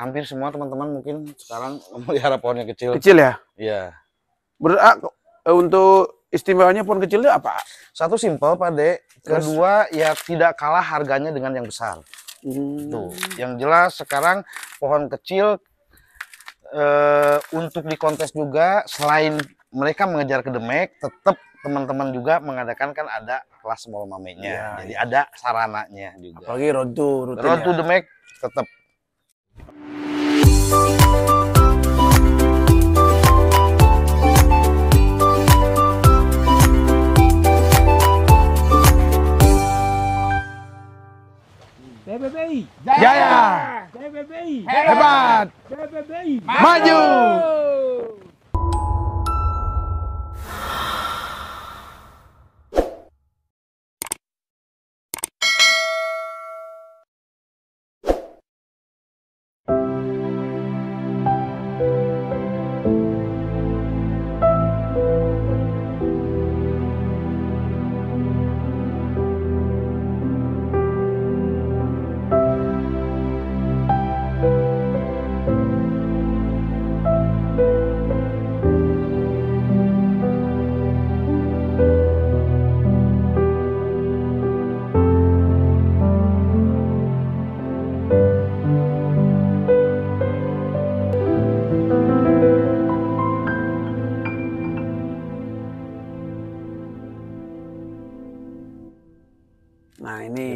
hampir semua teman-teman mungkin sekarang memelihara pohon yang kecil. Kecil ya? Iya. berak ah, eh, untuk istimewanya pohon kecilnya apa? Satu simpel Pak Dek. kedua ya tidak kalah harganya dengan yang besar. Hmm. Tuh, yang jelas sekarang pohon kecil eh, untuk di kontes juga selain mereka mengejar ke Demek, tetap teman-teman juga mengadakan kan ada kelas small mamenya. Ya, Jadi ya. ada sarananya juga. Apalagi road to road ya. to Demek tetap Hebat. Hebat. Maju. Maju.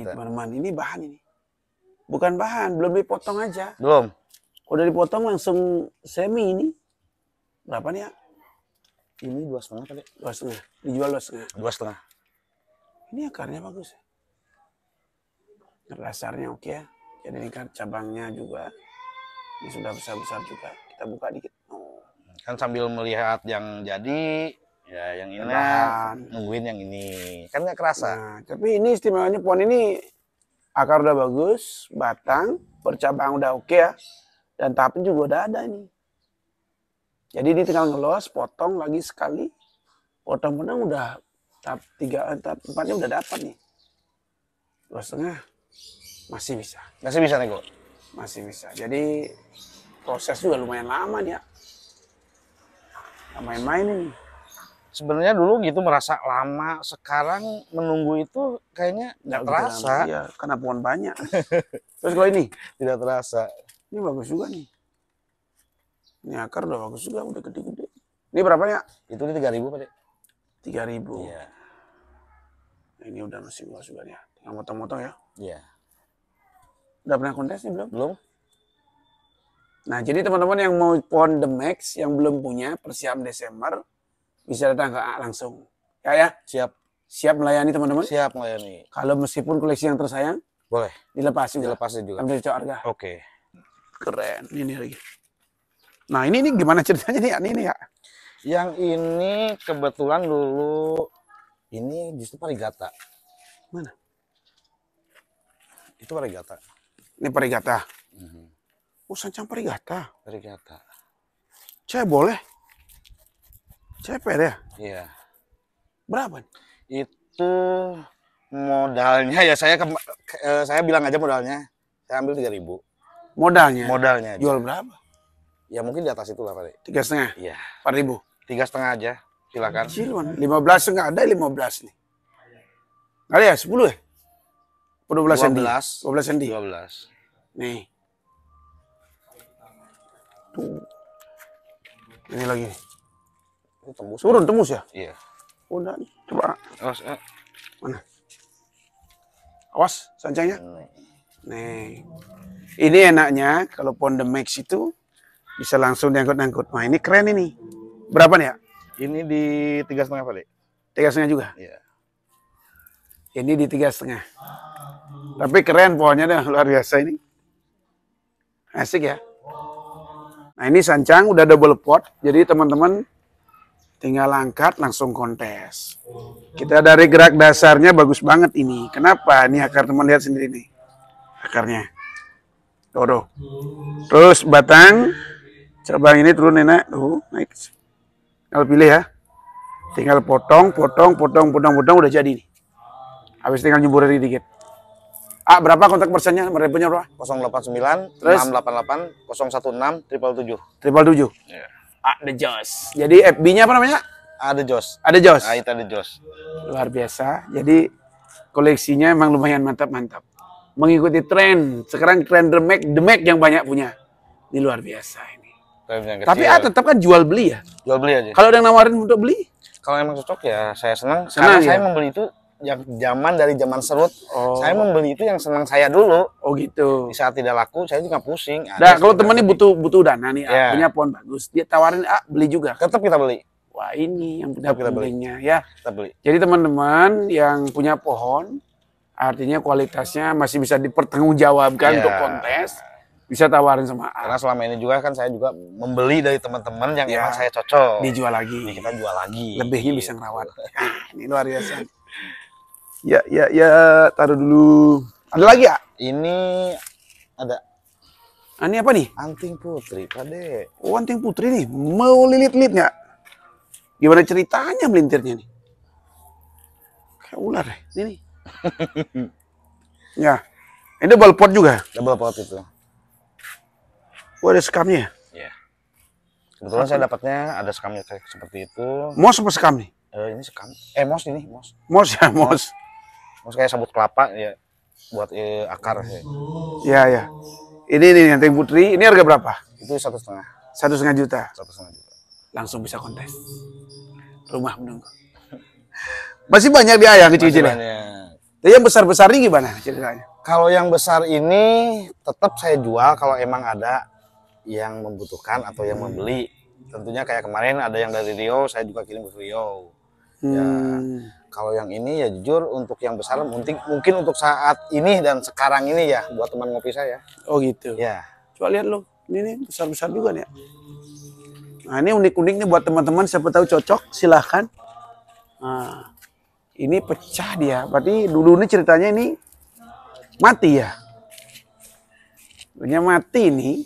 teman-teman, ini bahan ini. Bukan bahan, belum dipotong aja. Belum. Udah dipotong langsung semi ini. Berapa nih ya? Ini dua setengah kali, Dua setengah. Dijual dua setengah. Dua setengah. Ini akarnya bagus. Dasarnya ya? oke ya. Jadi ini kan cabangnya juga. Ini sudah besar-besar juga. Kita buka dikit. Oh. Kan sambil melihat yang jadi, Ya, yang ini lah nungguin yang ini. Kan nggak kerasa. Nah, tapi ini istimewanya pohon ini akar udah bagus, batang, bercabang udah oke okay ya. Dan tahapnya juga udah ada ini. Jadi ini tinggal ngelos, potong lagi sekali. Potong-potong udah tahap tiga, eh, tahap empatnya udah dapat nih. Dua setengah masih bisa. Masih bisa nego. Masih bisa. Jadi proses juga lumayan lama nih ya main-main ini sebenarnya dulu gitu merasa lama sekarang menunggu itu kayaknya nggak gitu terasa ya karena pohon banyak terus kalau ini tidak terasa ini bagus juga nih ini akar udah bagus juga udah gede-gede ini berapa ya itu ini tiga ribu pak tiga ribu iya. ini udah masih luas juga nih tinggal motong-motong ya iya udah pernah kontes nih belum belum Nah, jadi teman-teman yang mau pohon The Max yang belum punya persiapan Desember, bisa datang ke A langsung. Ya ya. Siap. Siap melayani teman-teman. Siap melayani. Kalau meskipun koleksi yang tersayang boleh dilepas juga. Dilepas juga. Ambil cocok harga. Oke. Keren. Ini lagi. Nah ini ini gimana ceritanya nih? Ini, ya. Yang ini kebetulan dulu ini justru parigata. Mana? Itu parigata. Ini parigata. Mm -hmm. Oh sancang parigata. Parigata. Saya boleh. CPR ya? Iya. Berapa? Itu modalnya ya saya ke, eh, saya bilang aja modalnya. Saya ambil 3000. Modalnya? Modalnya. Aja. Jual berapa? Ya mungkin di atas itu lah Pak. Tiga setengah? Iya. Empat ribu? Tiga setengah aja. Silakan. Ciluan. Lima belas enggak ada lima belas nih. Ada ya sepuluh ya? Dua belas sendi. Dua belas sendi. Dua belas. Nih. Tuh. Ini lagi. Nih tembus turun tembus ya iya udah oh, coba awas eh. mana awas sancangnya iya. nih ini enaknya kalau Pondemax itu bisa langsung diangkut-angkut nah ini keren ini berapa nih ya ini di tiga setengah kali tiga setengah juga iya ini di tiga setengah tapi keren pohonnya dah luar biasa ini asik ya Nah ini sancang udah double pot, jadi teman-teman tinggal angkat langsung kontes. Kita dari gerak dasarnya bagus banget ini. Kenapa? Ini akar teman lihat sendiri nih. Akarnya. Dodo. Terus batang. Cabang ini turun nenek. Tuh, naik. kalau pilih ya. Tinggal potong, potong, potong, potong, potong. Udah jadi nih. Habis tinggal nyubur lagi dikit. Ah, berapa kontak persennya? Nomor punya berapa? 089 Terus? 688 016 777. 777? Iya. Yeah. Ada Jos. Jadi FB-nya apa namanya? Ada Jos. Ada Jos. Ah, itu ada Jos. Luar biasa. Jadi koleksinya emang lumayan mantap-mantap. Mengikuti tren. Sekarang tren demek demek yang banyak punya. Ini luar biasa ini. Tapi ah, tetap kan jual beli ya. Jual beli aja. Kalau ada yang nawarin untuk beli? Kalau emang cocok ya saya senang. senang Karena ya? saya membeli itu yang zaman dari zaman serut oh. saya membeli itu yang senang saya dulu oh gitu di saat tidak laku saya juga pusing nah kalau temennya butuh butuh dana nih yeah. punya pohon bagus dia tawarin ah beli juga tetap kita beli wah ini yang punya kita belinya ya kita beli jadi teman-teman yang punya pohon artinya kualitasnya masih bisa dipertanggungjawabkan yeah. untuk kontes bisa tawarin sama A. Karena selama ini juga kan saya juga membeli dari teman-teman yang yeah. emang saya cocok. Dijual lagi. nah, kita jual lagi. Lebihnya bisa ngerawat. Nah, ini luar biasa. Ya, ya, ya, taruh dulu. Ada lagi ya? Ini ada. Ah, ini apa nih? Anting putri, Pade. Oh, anting putri nih. Mau lilit litnya Gimana ceritanya melintirnya nih? Kayak ular ya, Ini nih. ya. Ini double pot juga? Double pot itu. Oh, ada sekamnya ya? Iya. Kebetulan saya dapatnya ada sekamnya kayak seperti itu. Mos apa sekam nih? Eh, ini sekam. Eh, mos ini, mos. Mos ya, mos. mos maksudnya sabut kelapa ya buat ya, akar ya. ya ya ini ini yang putri ini harga berapa itu satu setengah satu setengah juta satu setengah juta langsung bisa kontes rumah menunggu masih banyak dia yang kecil-kecil ya? tapi yang besar besar ini gimana ceritanya kalau yang besar ini tetap saya jual kalau emang ada yang membutuhkan atau yang hmm. membeli tentunya kayak kemarin ada yang dari Rio saya juga kirim ke Rio ya. hmm. ya kalau yang ini ya jujur untuk yang besar mungkin mungkin untuk saat ini dan sekarang ini ya buat teman ngopi saya. Oh gitu. Ya. Coba lihat lo, ini ini besar besar juga nih. Nah ini unik unik nih buat teman-teman siapa tahu cocok silahkan. Nah, ini pecah dia. Berarti dulu ini ceritanya ini mati ya. Punya mati ini.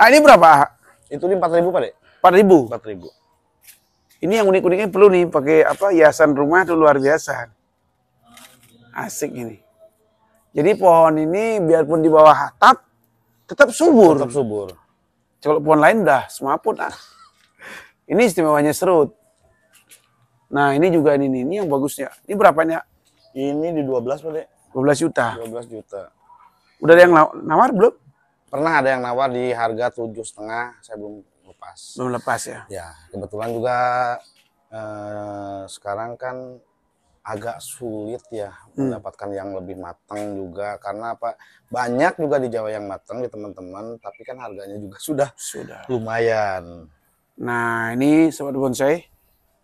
Ah ini berapa? Itu empat ribu Pak, ribu Empat ribu. Ini yang unik-uniknya perlu nih pakai apa hiasan rumah tuh luar biasa. Asik ini. Jadi pohon ini biarpun di bawah atap tetap subur. Tetap subur. Kalau pohon lain dah semaput ah. Ini istimewanya serut. Nah, ini juga ini ini, yang bagusnya. Ini berapanya? Ini di 12 Pak, 12 juta. 12 juta. Udah ada yang nawar belum? Pernah ada yang nawar di harga tujuh setengah, saya belum lepas. Belum lepas ya? Ya, kebetulan juga eh, sekarang kan agak sulit ya hmm. mendapatkan yang lebih matang juga karena apa banyak juga di Jawa yang matang di teman-teman tapi kan harganya juga sudah sudah lumayan. Nah ini sobat bonsai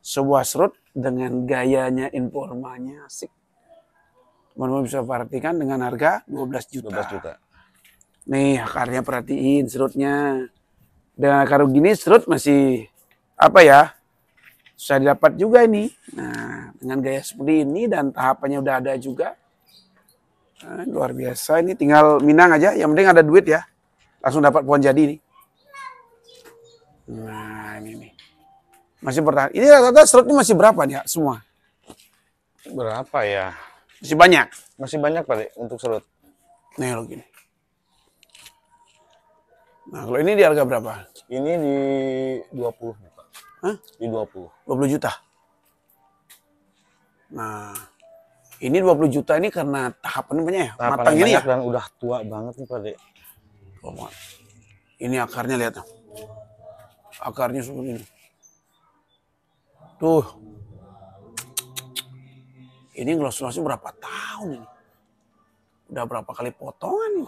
sebuah serut dengan gayanya informanya asik. Teman-teman bisa perhatikan dengan harga 12 juta. 12 juta. Nih akarnya perhatiin serutnya. Dengan karung gini serut masih apa ya? Susah dapat juga ini. Nah, dengan gaya seperti ini dan tahapannya udah ada juga. Nah, luar biasa ini tinggal minang aja, yang penting ada duit ya. Langsung dapat pohon jadi ini. Nah, ini nih. Masih bertahan. Ini rata-rata serutnya masih berapa nih semua? Berapa ya? Masih banyak. Masih banyak Pak untuk serut. Nih lo gini. Nah, kalau ini di harga berapa? Ini di 20 juta. Hah? Di 20. 20 juta. Nah, ini 20 juta ini karena tahapan apa ya? Tahapan matang ini ya? Dan udah tua banget nih Pak Dek. Oh, ini akarnya lihat. Akarnya seperti ini. Tuh. Ini ngelos-ngelosnya berapa tahun ini? Udah berapa kali potongan ini?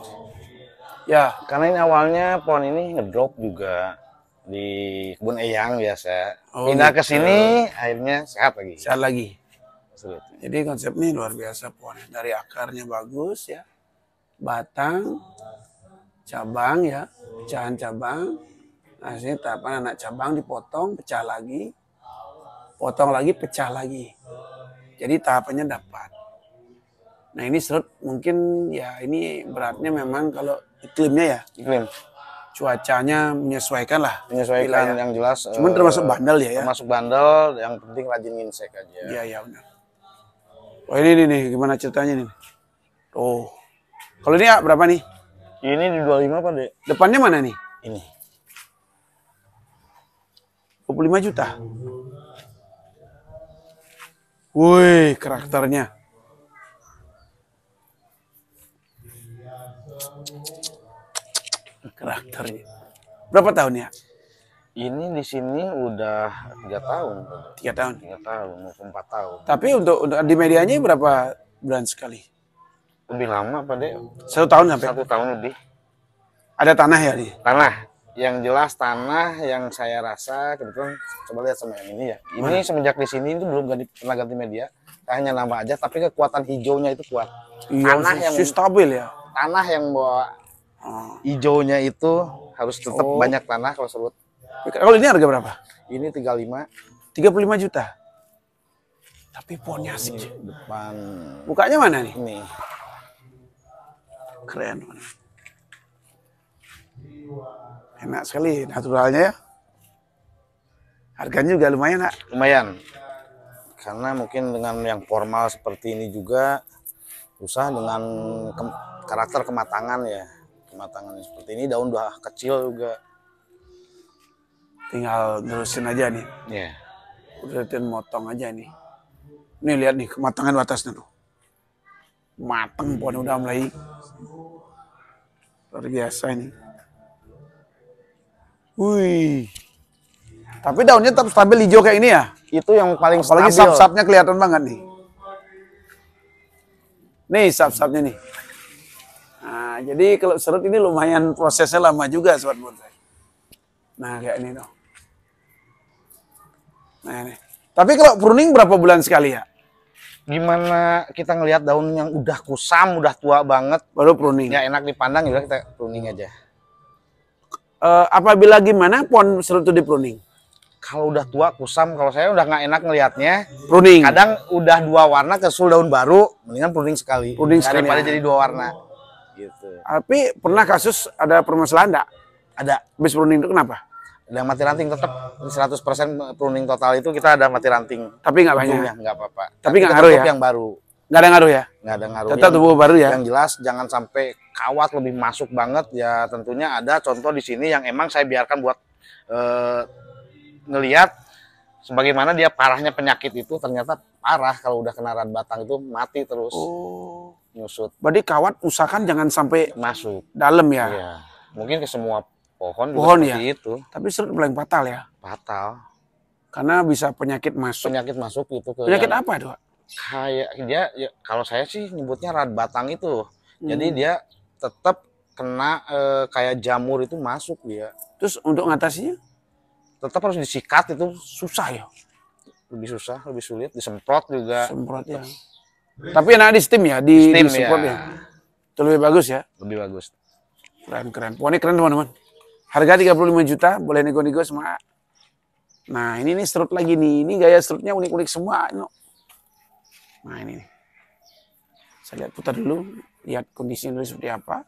Ya, karena ini awalnya pohon ini ngedrop juga di kebun Eyang biasa. Oh, Pindah ke gitu. sini akhirnya sehat lagi. Sehat lagi. Absolut. Jadi ini luar biasa pohonnya dari akarnya bagus ya. Batang cabang ya, pecahan cabang. Nah, tahapan anak cabang dipotong, pecah lagi. Potong lagi, pecah lagi. Jadi tahapannya dapat Nah ini serut mungkin ya ini beratnya memang kalau iklimnya ya. Iklim. Cuacanya menyesuaikan lah. Menyesuaikan wilayah. yang jelas. Cuman uh, termasuk bandel ya ya. Termasuk bandel, yang penting rajin insek aja. Iya, iya benar. Oh ini nih, nih gimana ceritanya nih? Oh. Kalau ini ya, berapa nih? Ini di 25 apa deh? Depannya mana nih? Ini. 25 juta. Woi, karakternya. karakternya. Berapa tahun ya? Ini di sini udah tiga tahun. Tiga tahun. Tiga tahun, empat tahun. Tapi untuk, untuk di medianya berapa bulan sekali? Lebih lama apa deh. Satu tahun sampai? Satu tahun lebih. Ada tanah ya di? Tanah. Yang jelas tanah yang saya rasa kebetulan coba lihat sama yang ini ya. Ini Mana? semenjak di sini itu belum ganti pernah ganti media. Hanya nama aja, tapi kekuatan hijaunya itu kuat. Iya, tanah yang stabil ya. Tanah yang bawa Oh. Ah. Ijonya itu harus tetap oh. banyak tanah kalau serut. Kalau ini harga berapa? Ini 35. 35 juta. Tapi pohonnya oh, sih Depan. Bukanya mana nih? Ini. Keren. Enak sekali naturalnya ya. Harganya juga lumayan, Nak. Lumayan. Karena mungkin dengan yang formal seperti ini juga susah dengan ke karakter kematangan ya kematangan seperti ini daun udah kecil juga tinggal terusin aja nih ya yeah. motong aja nih nih lihat nih kematangan atasnya tuh mateng pohon udah mulai luar biasa ini wih tapi daunnya tetap stabil hijau kayak ini ya itu yang paling apalagi stabil apalagi sap-sapnya kelihatan banget nih nih sap-sapnya nih jadi kalau serut ini lumayan prosesnya lama juga sobat bonsai. Nah, kayak ini tuh. Nah, ini. Tapi kalau pruning berapa bulan sekali ya? Gimana kita ngelihat daun yang udah kusam, udah tua banget, baru pruning. Ya enak dipandang, juga kita pruning aja. Uh, apabila gimana pohon serut itu di pruning? kalau udah tua kusam kalau saya udah nggak enak ngelihatnya pruning kadang udah dua warna kesul daun baru mendingan pruning sekali pruning sekali daripada ya. jadi dua warna Gitu. Tapi pernah kasus ada permasalahan enggak? Ada. bis pruning itu kenapa? Ada mati ranting tetap 100% pruning total itu kita ada mati ranting. Tapi nggak banyak. Nggak apa-apa. Tapi nggak ngaruh ya. Yang baru. Nggak ada ngaruh ya? Nggak ada ngaruh. Tetap tubuh baru ya? Yang jelas jangan sampai kawat lebih masuk banget ya tentunya ada contoh di sini yang emang saya biarkan buat eh, ngelihat sebagaimana dia parahnya penyakit itu ternyata parah kalau udah kena rat batang itu mati terus. Oh nyusut. Berarti kawat usahakan jangan sampai masuk dalam ya. Iya. Mungkin ke semua pohon pohon ya. itu. Tapi serut paling fatal ya. Fatal. Karena bisa penyakit masuk. Penyakit masuk itu ke Penyakit yang, apa itu? Kayak dia ya, kalau saya sih nyebutnya rad batang itu. Hmm. Jadi dia tetap kena e, kayak jamur itu masuk dia. Ya. Terus untuk ngatasinya? Tetap harus disikat itu susah ya. Lebih susah, lebih sulit disemprot juga. Semprot ya. Tapi enak di Steam ya, di, Steam, di ya. ya. Itu lebih bagus ya. Lebih bagus. Keren keren. Pokoknya keren teman-teman. Harga 35 juta, boleh nego-nego sama. Nah, ini nih strut lagi nih. Ini gaya strutnya unik-unik semua. No. Nah, ini nih. Saya lihat putar dulu, lihat kondisi dulu seperti apa.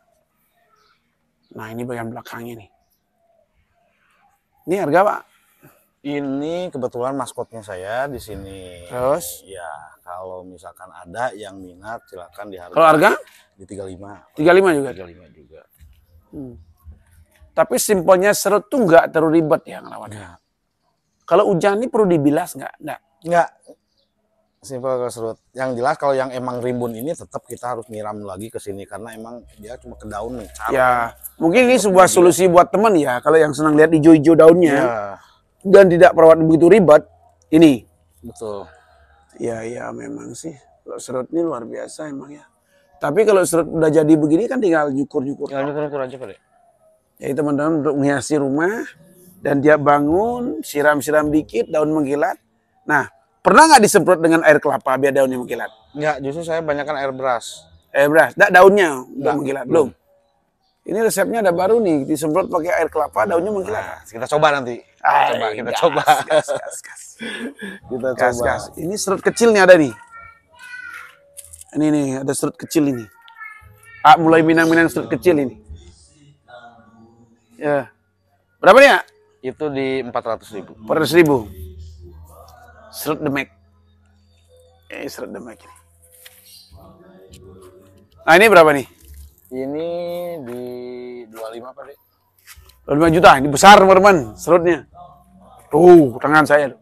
Nah, ini bagian belakangnya nih. Ini harga, Pak. Ini kebetulan maskotnya saya di sini. Terus? Ya, kalau misalkan ada yang minat silakan dihargai. Kalau harga? Di 35. 35 juga. 35 juga. Hmm. Tapi simpelnya serut tuh nggak terlalu ribet ya ngelawan. Enggak. Kalau hujan ini perlu dibilas nggak? Nggak. Nggak. Simpel ke serut. Yang jelas kalau yang emang rimbun ini tetap kita harus nyiram lagi ke sini karena emang dia cuma ke daun nih. Ya, mungkin ini sebuah solusi buat teman ya kalau yang senang lihat hijau-hijau daunnya. Ya dan tidak perawat begitu ribet ini betul ya ya memang sih kalau serut ini luar biasa emang ya tapi kalau serut udah jadi begini kan tinggal nyukur nyukur ya, nyukur nyukur aja kali jadi teman-teman untuk menghiasi rumah dan dia bangun siram-siram dikit daun mengkilat nah pernah nggak disemprot dengan air kelapa biar daunnya mengkilat nggak justru saya banyakkan air beras air beras tidak daunnya nggak mengkilat belum, belum ini resepnya ada baru nih, disemprot pakai air kelapa, daunnya mengkilap. Nah, kita coba nanti. Ay, coba, kita gas, coba. Gas, gas, gas. kita gas, coba. Gas. Ini serut kecilnya ada nih. Ini nih, ada serut kecil ini. Ah, mulai minang-minang serut kecil ini. Ya. Berapa nih, ya? Itu di 400 ribu. 400 ribu. Serut demek. Eh, serut demek ini. Nah, ini berapa nih? Ini di 25 Pak, Dek. 25 juta, ini besar teman-teman, serutnya. Tuh, tangan saya.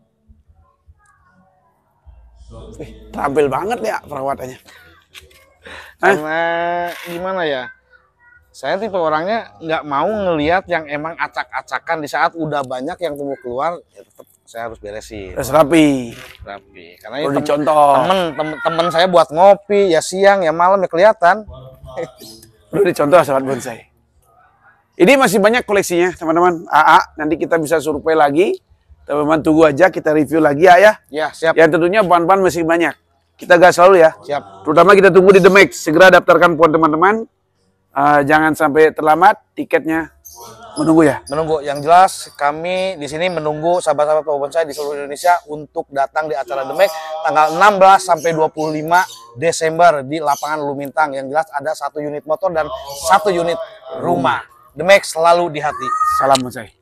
Eh, terampil banget ya perawatannya. Karena eh? gimana ya? Saya tipe orangnya nggak mau ngelihat yang emang acak-acakan di saat udah banyak yang tumbuh keluar, ya tetap saya harus beresin. Harus rapi. Rapi. Karena ini tem- contoh. Temen, temen, temen saya buat ngopi, ya siang, ya malam, ya kelihatan. Ini contoh sobat bonsai. Ini masih banyak koleksinya, teman-teman. AA, nanti kita bisa survei lagi. Teman-teman tunggu aja, kita review lagi ya, ya. siap. Ya tentunya bahan-bahan masih banyak. Kita gas selalu ya. Siap. Terutama kita tunggu di The Max. Segera daftarkan pohon teman-teman. Uh, jangan sampai terlambat tiketnya menunggu ya menunggu yang jelas kami di sini menunggu sahabat-sahabat saya di seluruh Indonesia untuk datang di acara Demek tanggal 16 sampai 25 Desember di lapangan Lumintang yang jelas ada satu unit motor dan satu unit rumah Demek selalu di hati salam saya